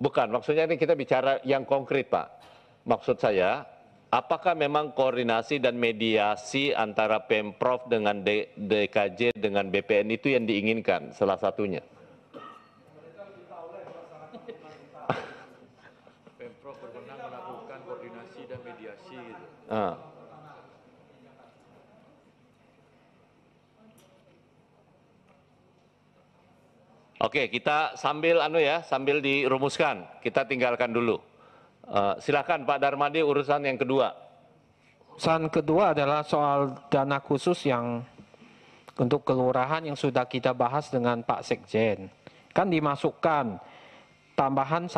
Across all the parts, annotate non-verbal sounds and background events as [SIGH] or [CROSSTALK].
Bukan, maksudnya ini kita bicara yang konkret Pak. Maksud saya, apakah memang koordinasi dan mediasi antara Pemprov dengan DKJ dengan BPN itu yang diinginkan salah satunya? Pemprov berwenang melakukan koordinasi dan mediasi gitu. ah. Oke, kita sambil anu ya, sambil dirumuskan, kita tinggalkan dulu. Uh, silakan Pak Darmadi urusan yang kedua. Urusan kedua adalah soal dana khusus yang untuk kelurahan yang sudah kita bahas dengan Pak Sekjen. Kan dimasukkan tambahan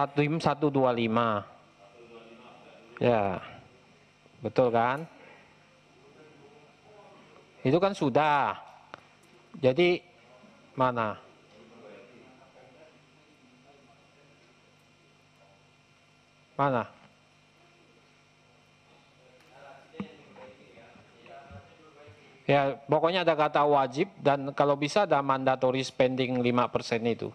dua lima. Ya. Betul kan? Itu kan sudah. Jadi mana? Mana? Ya, pokoknya ada kata wajib dan kalau bisa ada mandatory spending 5% itu.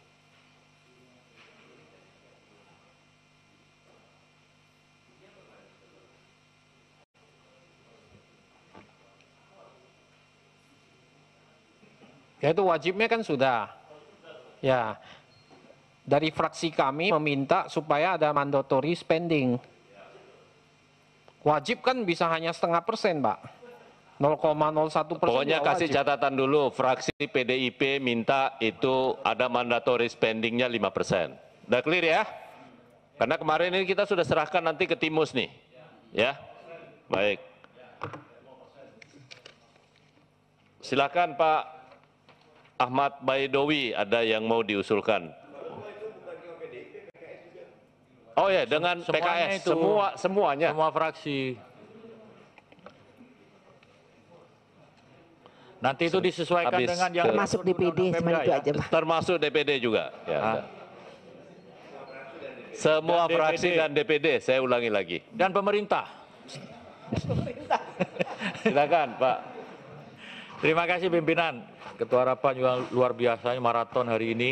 Ya itu wajibnya kan sudah. Ya, dari fraksi kami meminta supaya ada mandatory spending. Wajib kan bisa hanya setengah persen, Pak. 0,01 persen. Pokoknya ya kasih wajib. catatan dulu, fraksi PDIP minta itu ada mandatory spendingnya 5 persen. Udah clear ya? Karena kemarin ini kita sudah serahkan nanti ke Timus nih. Ya, baik. Silakan Pak Ahmad Baidowi ada yang mau diusulkan. Oh ya, dengan semuanya PKS itu, semua semuanya. Semua fraksi. Nanti itu disesuaikan Habis dengan yang termasuk DPD cuma itu aja, Pak. Termasuk DPD juga. Ya, ah. Semua dan fraksi DPD. dan DPD, saya ulangi lagi. Dan pemerintah. [LAUGHS] Silakan, Pak. Terima kasih pimpinan. Ketua Harapan juga luar biasanya maraton hari ini.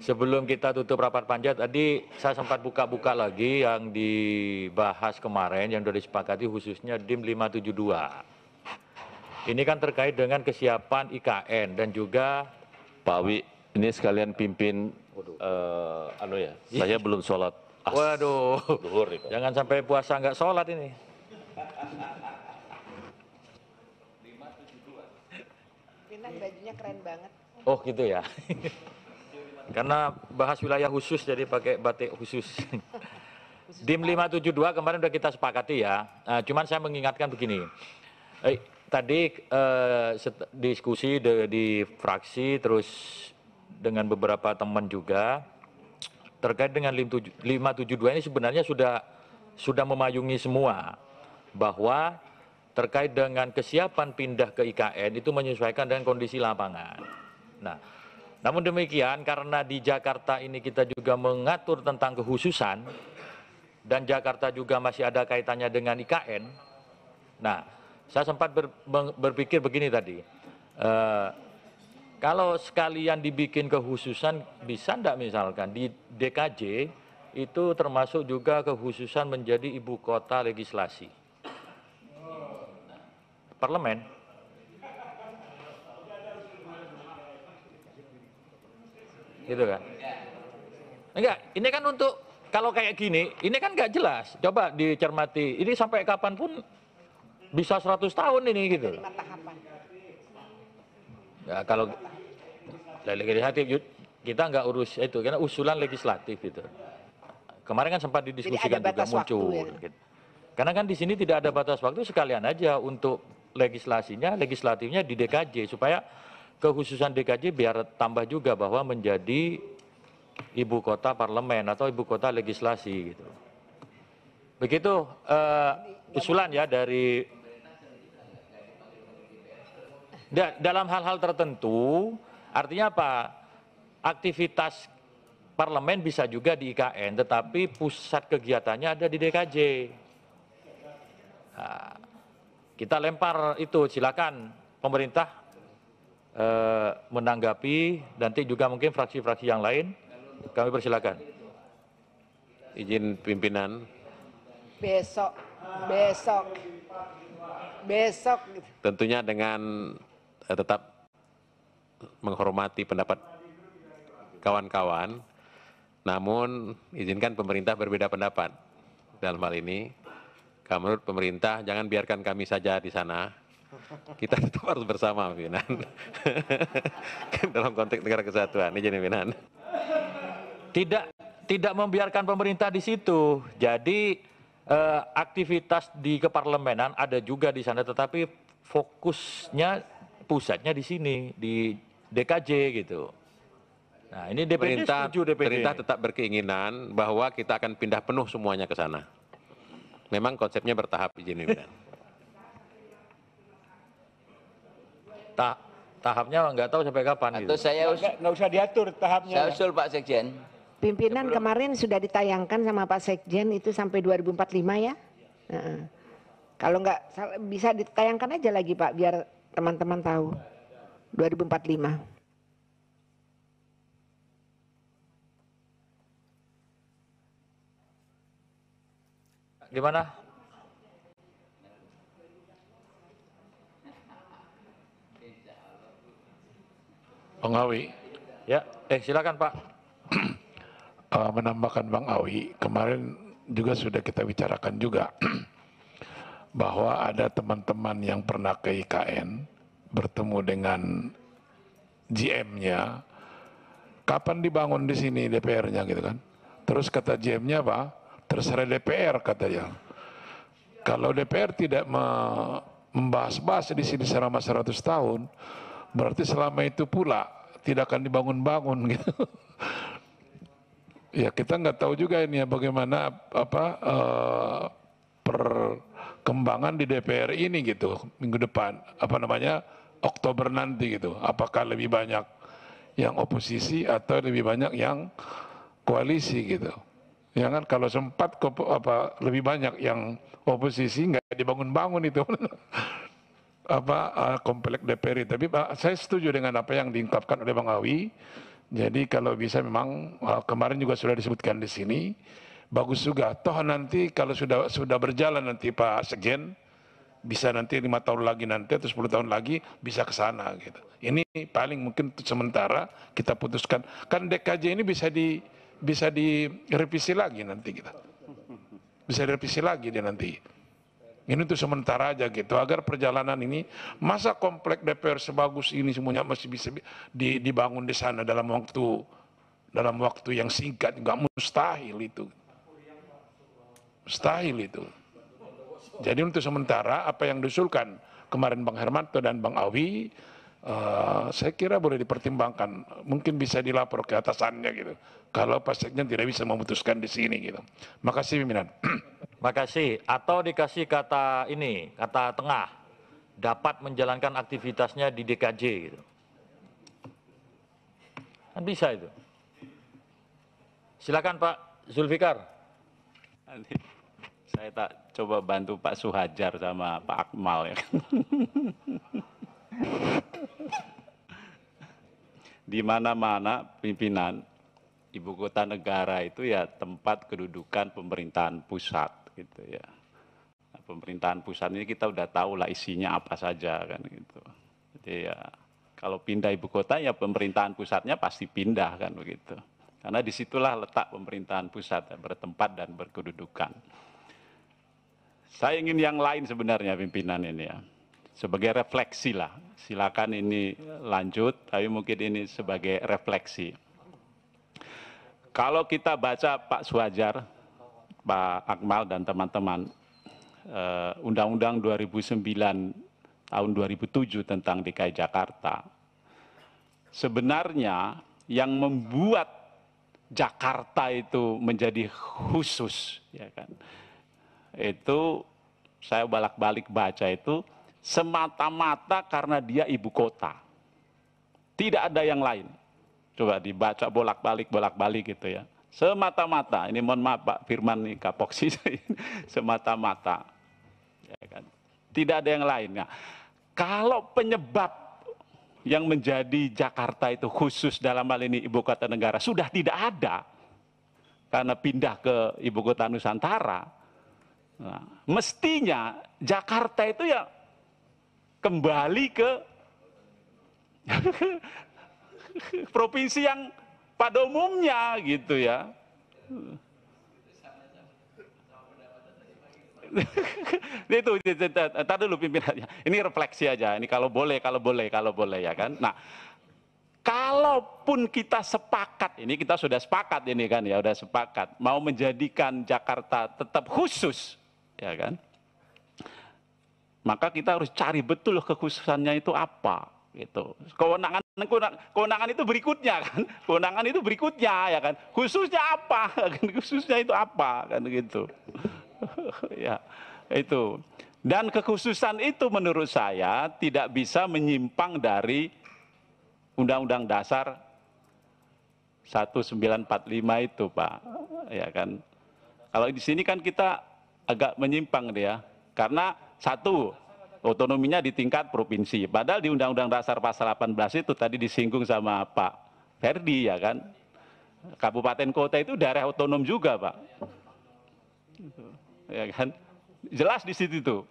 Sebelum kita tutup rapat panjat tadi saya sempat buka-buka lagi yang dibahas kemarin yang sudah disepakati khususnya DIM 572. Ini kan terkait dengan kesiapan IKN dan juga Pak Wi, ini sekalian pimpin uh, anu ya. Saya belum sholat. As. Ah, Waduh. Duhur, Jangan sampai puasa nggak sholat ini. Oh gitu ya. [LAUGHS] Karena bahas wilayah khusus jadi pakai batik khusus. DIM 572 kemarin sudah kita sepakati ya. Nah, cuman saya mengingatkan begini. Eh, tadi eh, diskusi de, di fraksi terus dengan beberapa teman juga terkait dengan 572 ini sebenarnya sudah sudah memayungi semua bahwa terkait dengan kesiapan pindah ke IKN itu menyesuaikan dengan kondisi lapangan. Nah, namun demikian karena di Jakarta ini kita juga mengatur tentang kehususan dan Jakarta juga masih ada kaitannya dengan IKN. Nah, saya sempat ber, berpikir begini tadi, e, kalau sekalian dibikin kehususan bisa enggak misalkan di DKJ itu termasuk juga kehususan menjadi ibu kota legislasi. Parlemen gitu kan? Enggak, ini kan untuk kalau kayak gini, ini kan nggak jelas. Coba dicermati. Ini sampai kapan pun bisa 100 tahun ini gitu. Ya, kalau legislatif kita nggak urus itu karena usulan legislatif itu. Kemarin kan sempat didiskusikan juga muncul. ya? gitu. Karena kan di sini tidak ada batas waktu sekalian aja untuk legislasinya, legislatifnya di DKJ supaya kekhususan DKJ biar tambah juga bahwa menjadi ibu kota parlemen atau ibu kota legislasi gitu. Begitu uh, usulan ya dari da dalam hal-hal tertentu artinya apa? Aktivitas parlemen bisa juga di IKN tetapi pusat kegiatannya ada di DKJ. Nah, kita lempar itu silakan pemerintah Eh, menanggapi nanti juga mungkin fraksi-fraksi yang lain kami persilakan izin pimpinan besok besok besok tentunya dengan eh, tetap menghormati pendapat kawan-kawan namun izinkan pemerintah berbeda pendapat dalam hal ini menurut pemerintah jangan biarkan kami saja di sana kita tetap harus bersama pimpinan. [LAUGHS] Kan dalam konteks negara kesatuan, ini pimpinan. Tidak tidak membiarkan pemerintah di situ. Jadi eh, aktivitas di keparlemenan ada juga di sana, tetapi fokusnya pusatnya di sini di DKJ gitu. Nah, ini DPD perintah, setuju DPD. Perintah tetap berkeinginan bahwa kita akan pindah penuh semuanya ke sana. Memang konsepnya bertahap izin pimpinan. ta tahapnya nggak tahu sampai kapan atau gitu. saya nggak usah diatur tahapnya saya usul Pak Sekjen pimpinan Sebelum... kemarin sudah ditayangkan sama Pak Sekjen itu sampai 2045 ya, ya. -uh. kalau nggak bisa ditayangkan aja lagi Pak biar teman-teman tahu 2045 gimana Bang Awi. Ya, eh silakan Pak. [CLEARS THROAT] Eh, menambahkan Bang Awi, kemarin juga sudah kita bicarakan juga [CLEARS THROAT] bahwa ada teman-teman yang pernah ke IKN bertemu dengan GM-nya. Kapan dibangun di sini DPR-nya gitu kan? Terus kata GM-nya apa? Terserah DPR katanya. Kalau DPR tidak membahas-bahas di sini selama 100 tahun, Berarti selama itu pula tidak akan dibangun-bangun gitu. ya kita nggak tahu juga ini ya bagaimana apa uh, perkembangan di DPR ini gitu minggu depan apa namanya Oktober nanti gitu. Apakah lebih banyak yang oposisi atau lebih banyak yang koalisi gitu. Ya kan kalau sempat apa lebih banyak yang oposisi nggak dibangun-bangun itu. [LAUGHS] apa eh, komplek DPR tapi Pak saya setuju dengan apa yang diungkapkan oleh Bang Awi jadi kalau bisa memang eh, kemarin juga sudah disebutkan di sini bagus juga toh nanti kalau sudah sudah berjalan nanti Pak Sekjen bisa nanti lima tahun lagi nanti atau sepuluh tahun lagi bisa ke sana gitu ini paling mungkin sementara kita putuskan kan DKJ ini bisa di bisa direvisi lagi nanti kita gitu. bisa direvisi lagi dia nanti ini untuk sementara aja gitu, agar perjalanan ini, masa komplek DPR sebagus ini semuanya masih bisa dibangun di sana dalam waktu dalam waktu yang singkat, nggak mustahil itu. Mustahil itu. Jadi untuk sementara apa yang diusulkan kemarin Bang Hermanto dan Bang Awi Eh, saya kira boleh dipertimbangkan. Mungkin bisa dilapor ke atasannya gitu. Kalau Pak tidak bisa memutuskan di sini gitu. Makasih pimpinan. [CLEARS THROAT] Makasih. Atau dikasih kata ini, kata tengah. Dapat menjalankan aktivitasnya di DKJ gitu. Kan bisa itu. Silakan Pak Zulfikar. Saya tak coba bantu Pak Suhajar sama Pak Akmal ya. [LAUGHS] di mana-mana pimpinan ibu kota negara itu ya tempat kedudukan pemerintahan pusat gitu ya. Nah, pemerintahan pusat ini kita udah tahu lah isinya apa saja kan gitu. Jadi ya kalau pindah ibu kota ya pemerintahan pusatnya pasti pindah kan begitu. Karena disitulah letak pemerintahan pusat ya, bertempat dan berkedudukan. Saya ingin yang lain sebenarnya pimpinan ini ya sebagai refleksi lah. Silakan ini lanjut, tapi mungkin ini sebagai refleksi. Kalau kita baca Pak Suwajar, Pak Akmal dan teman-teman, undang eh, Undang-Undang 2009 tahun 2007 tentang DKI Jakarta, sebenarnya yang membuat Jakarta itu menjadi khusus, ya kan? Itu saya balak balik baca itu semata-mata karena dia ibu kota. Tidak ada yang lain. Coba dibaca bolak-balik, bolak-balik gitu ya. Semata-mata, ini mohon maaf Pak Firman nih kapoksi [LAUGHS] semata-mata. Ya kan? Tidak ada yang lain. Nah, kalau penyebab yang menjadi Jakarta itu khusus dalam hal ini ibu kota negara sudah tidak ada karena pindah ke ibu kota Nusantara. Nah, mestinya Jakarta itu ya kembali ke [LAUGHS] provinsi yang pada umumnya gitu ya. [LAUGHS] itu tar dulu pimpinannya. Ini refleksi aja. Ini kalau boleh, kalau boleh, kalau boleh ya kan. Nah, kalaupun kita sepakat, ini kita sudah sepakat ini kan ya, sudah sepakat mau menjadikan Jakarta tetap khusus, ya kan? Maka kita harus cari betul kekhususannya itu apa gitu. Kewenangan kewenangan itu berikutnya kan. Kewenangan itu berikutnya ya kan. Khususnya apa? [LAUGHS] Khususnya itu apa kan gitu. [LAUGHS] ya, itu. Dan kekhususan itu menurut saya tidak bisa menyimpang dari Undang-Undang Dasar 1945 itu, Pak. Ya kan. Kalau di sini kan kita agak menyimpang dia karena satu, otonominya di tingkat provinsi. Padahal di Undang-Undang Dasar Pasal 18 itu tadi disinggung sama Pak Ferdi ya kan. Kabupaten kota itu daerah otonom juga Pak. Ya kan? Jelas di situ tuh.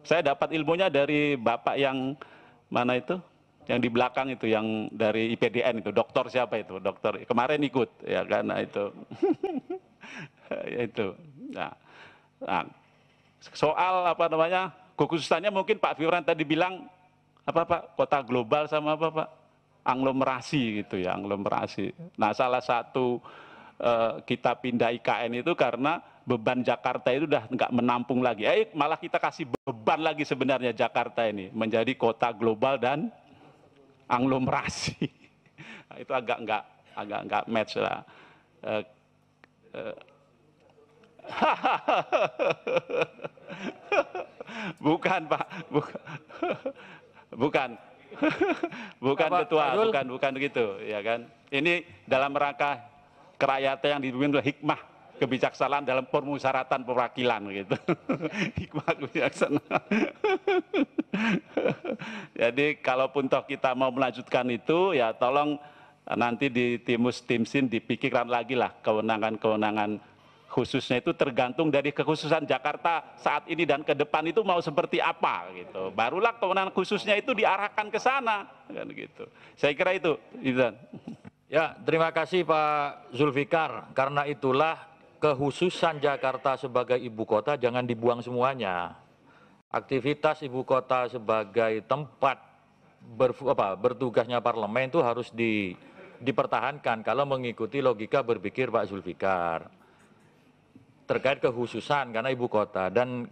Saya dapat ilmunya dari Bapak yang mana itu? Yang di belakang itu yang dari IPDN itu, dokter siapa itu? Dokter kemarin ikut ya kan nah, itu. [LAUGHS] ya itu. Nah, nah soal apa namanya kekhususannya mungkin Pak Firan tadi bilang apa Pak kota global sama apa Pak anglomerasi gitu ya anglomerasi. Nah salah satu eh, kita pindah IKN itu karena beban Jakarta itu udah nggak menampung lagi. Eh malah kita kasih beban lagi sebenarnya Jakarta ini menjadi kota global dan anglomerasi. [LAUGHS] Nah, itu agak nggak agak nggak match lah. Eh, eh. [LAUGHS] bukan Pak, bukan. bukan. bukan Pak, ketua, Pak bukan bukan begitu, ya kan? Ini dalam rangka kerakyatan yang dipimpin oleh hikmah kebijaksanaan dalam permusyaratan perwakilan gitu. [LAUGHS] hikmah kebijaksanaan. [LAUGHS] Jadi kalaupun toh kita mau melanjutkan itu ya tolong nanti di timus timsin dipikirkan lagi lah kewenangan-kewenangan khususnya itu tergantung dari kekhususan Jakarta saat ini dan ke depan itu mau seperti apa gitu. Barulah kewenangan khususnya itu diarahkan ke sana kan gitu. Saya kira itu, Ibn. Ya, terima kasih Pak Zulfikar. Karena itulah kekhususan Jakarta sebagai ibu kota jangan dibuang semuanya. Aktivitas ibu kota sebagai tempat ber, apa, bertugasnya parlemen itu harus di, dipertahankan kalau mengikuti logika berpikir Pak Zulfikar terkait kehususan karena ibu kota dan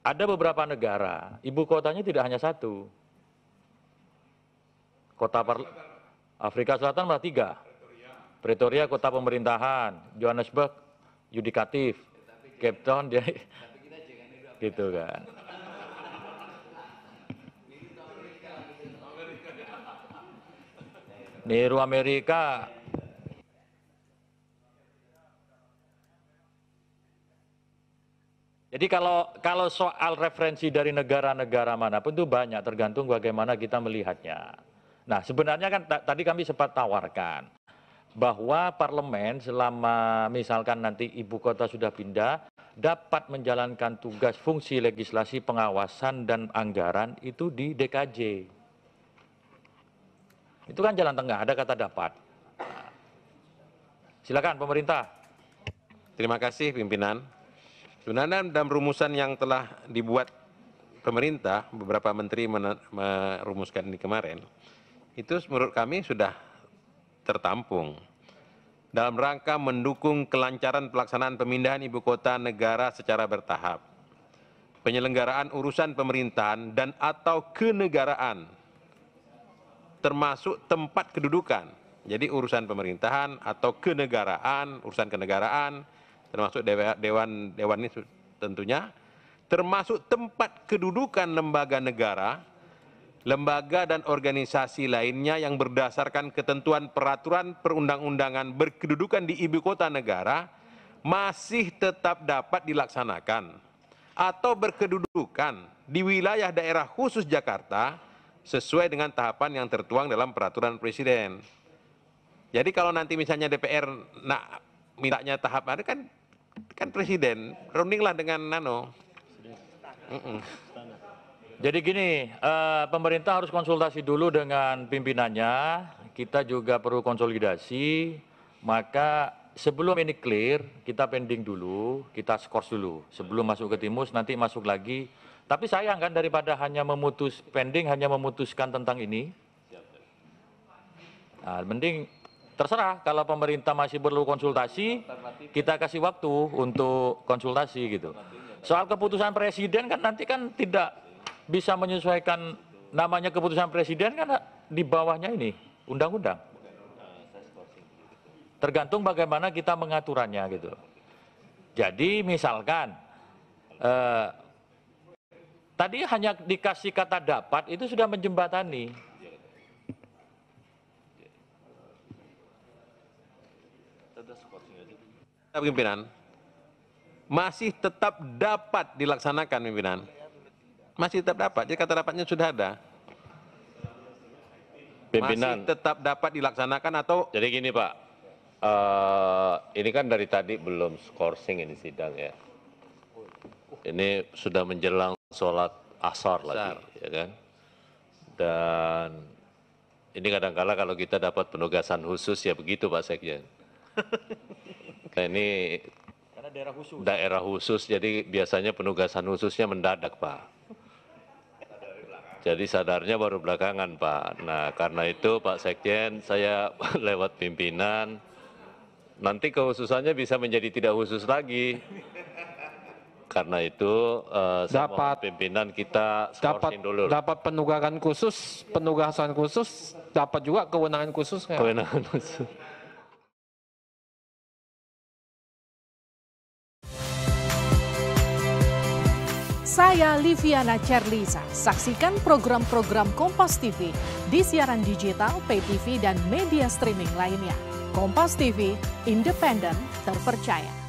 ada beberapa negara ibu kotanya tidak hanya satu kota Par Afrika Selatan malah tiga Pretoria kota pemerintahan Johannesburg yudikatif Cape Town dia gitu kan niru Amerika Jadi kalau kalau soal referensi dari negara-negara mana pun itu banyak tergantung bagaimana kita melihatnya. Nah, sebenarnya kan tadi kami sempat tawarkan bahwa parlemen selama misalkan nanti ibu kota sudah pindah dapat menjalankan tugas fungsi legislasi pengawasan dan anggaran itu di DKJ. Itu kan jalan tengah, ada kata dapat. Nah, silakan pemerintah. Terima kasih pimpinan. Sebenarnya dalam rumusan yang telah dibuat pemerintah, beberapa menteri merumuskan ini kemarin, itu menurut kami sudah tertampung. Dalam rangka mendukung kelancaran pelaksanaan pemindahan ibu kota negara secara bertahap, penyelenggaraan urusan pemerintahan dan atau kenegaraan, termasuk tempat kedudukan, jadi urusan pemerintahan atau kenegaraan, urusan kenegaraan, termasuk dewan dewan ini tentunya termasuk tempat kedudukan lembaga negara lembaga dan organisasi lainnya yang berdasarkan ketentuan peraturan perundang-undangan berkedudukan di ibu kota negara masih tetap dapat dilaksanakan atau berkedudukan di wilayah daerah khusus Jakarta sesuai dengan tahapan yang tertuang dalam peraturan presiden. Jadi kalau nanti misalnya DPR nak mintanya tahap ada kan kan presiden lah dengan nano mm -mm. jadi gini eh, pemerintah harus konsultasi dulu dengan pimpinannya kita juga perlu konsolidasi maka sebelum ini clear kita pending dulu kita skors dulu sebelum masuk ke timus nanti masuk lagi tapi sayang kan daripada hanya memutus pending hanya memutuskan tentang ini nah, mending terserah kalau pemerintah masih perlu konsultasi kita kasih waktu untuk konsultasi gitu soal keputusan presiden kan nanti kan tidak bisa menyesuaikan namanya keputusan presiden kan di bawahnya ini undang-undang tergantung bagaimana kita mengaturannya gitu jadi misalkan eh, tadi hanya dikasih kata dapat itu sudah menjembatani pimpinan masih tetap dapat dilaksanakan pimpinan masih tetap dapat jadi kata dapatnya sudah ada pimpinan masih tetap dapat dilaksanakan atau jadi gini pak uh, ini kan dari tadi belum scoring ini sidang ya ini sudah menjelang sholat asar lagi ya kan dan ini kadangkala -kadang kalau kita dapat penugasan khusus ya begitu pak sekjen [LAUGHS] Nah, ini daerah khusus. Daerah khusus jadi biasanya penugasan khususnya mendadak, Pak. Jadi sadarnya baru belakangan, Pak. Nah, karena itu Pak Sekjen saya [LAUGHS] lewat pimpinan nanti kehususannya bisa menjadi tidak khusus lagi. Karena itu uh, dapat pimpinan kita dapat dulu. dapat penugasan khusus, penugasan khusus, dapat juga kewenangan khusus. Kewenangan khusus. Saya Liviana Cerlisa. Saksikan program-program Kompas TV di siaran digital, pay TV, dan media streaming lainnya. Kompas TV, independen, terpercaya.